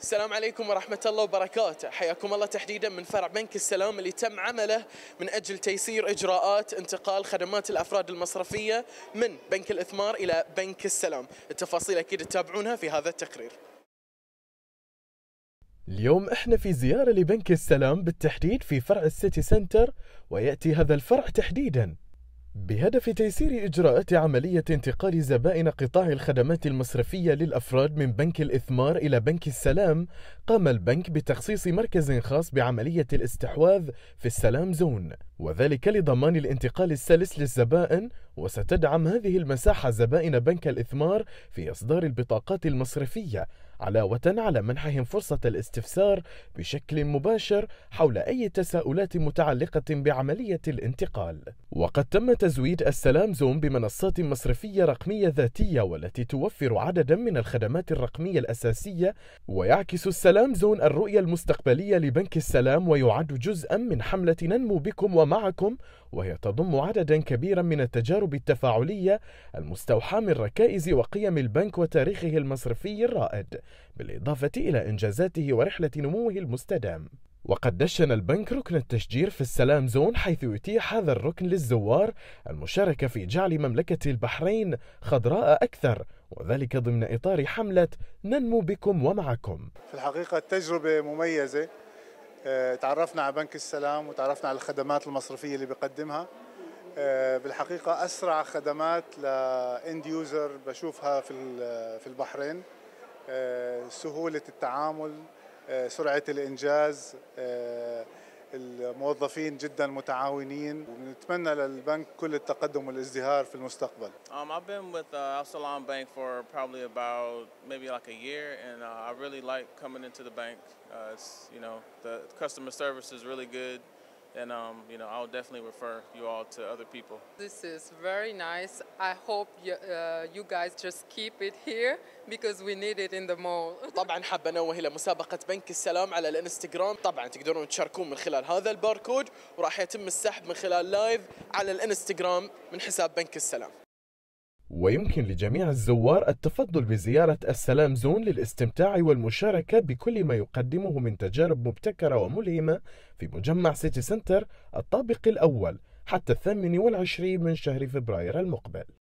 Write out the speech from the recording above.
السلام عليكم ورحمة الله وبركاته، حياكم الله تحديدا من فرع بنك السلام اللي تم عمله من اجل تيسير اجراءات انتقال خدمات الافراد المصرفية من بنك الاثمار الى بنك السلام، التفاصيل اكيد تتابعونها في هذا التقرير. اليوم احنا في زيارة لبنك السلام بالتحديد في فرع السيتي سنتر وياتي هذا الفرع تحديدا بهدف تيسير إجراءات عملية انتقال زبائن قطاع الخدمات المصرفية للأفراد من بنك الإثمار إلى بنك السلام، قام البنك بتخصيص مركز خاص بعملية الاستحواذ في السلام زون، وذلك لضمان الانتقال السلس للزبائن، وستدعم هذه المساحة زبائن بنك الإثمار في إصدار البطاقات المصرفية علاوة على منحهم فرصة الاستفسار بشكل مباشر حول أي تساؤلات متعلقة بعملية الانتقال. وقد تم تزويد السلام زوم بمنصات مصرفية رقمية ذاتية والتي توفر عددا من الخدمات الرقمية الأساسية ويعكس السلام زون الرؤية المستقبلية لبنك السلام ويعد جزءا من حملة ننمو بكم ومعكم وهي تضم عددا كبيرا من التجارب التفاعلية المستوحاة من ركائز وقيم البنك وتاريخه المصرفي الرائد بالإضافة إلى إنجازاته ورحلة نموه المستدام وقد دشن البنك ركن التشجير في السلام زون حيث يتيح هذا الركن للزوار المشاركة في جعل مملكة البحرين خضراء أكثر وذلك ضمن إطار حملة ننمو بكم ومعكم في الحقيقة التجربة مميزة آه، تعرفنا على بنك السلام وتعرفنا على الخدمات المصرفية اللي بيقدمها آه، بالحقيقة أسرع خدمات لإند يوزر بشوفها في في البحرين آه، سهولة التعامل سرعة الإنجاز الموظفين جدا متعاونين ونتمنى للبنك كل التقدم والازدهار في المستقبل. Um, I've been with uh, Al Salam Bank for probably about maybe like a year and uh, I really like coming into the bank. Uh, it's, you know, the customer service is really good. And, um, you know, I'll definitely refer you all to other people. This is very nice. I hope you, uh, you guys just keep it here because we need it in the mall. طبعا حابة انوه الى مسابقة بنك السلام على الانستغرام، طبعا تقدرون تشاركون من خلال هذا الباركود وراح يتم السحب من خلال لايف على الانستغرام من حساب بنك السلام. ويمكن لجميع الزوار التفضل بزيارة السلام زون للاستمتاع والمشاركة بكل ما يقدمه من تجارب مبتكرة وملهمة في مجمع سيتي سنتر الطابق الأول حتى الثامن والعشرين من شهر فبراير المقبل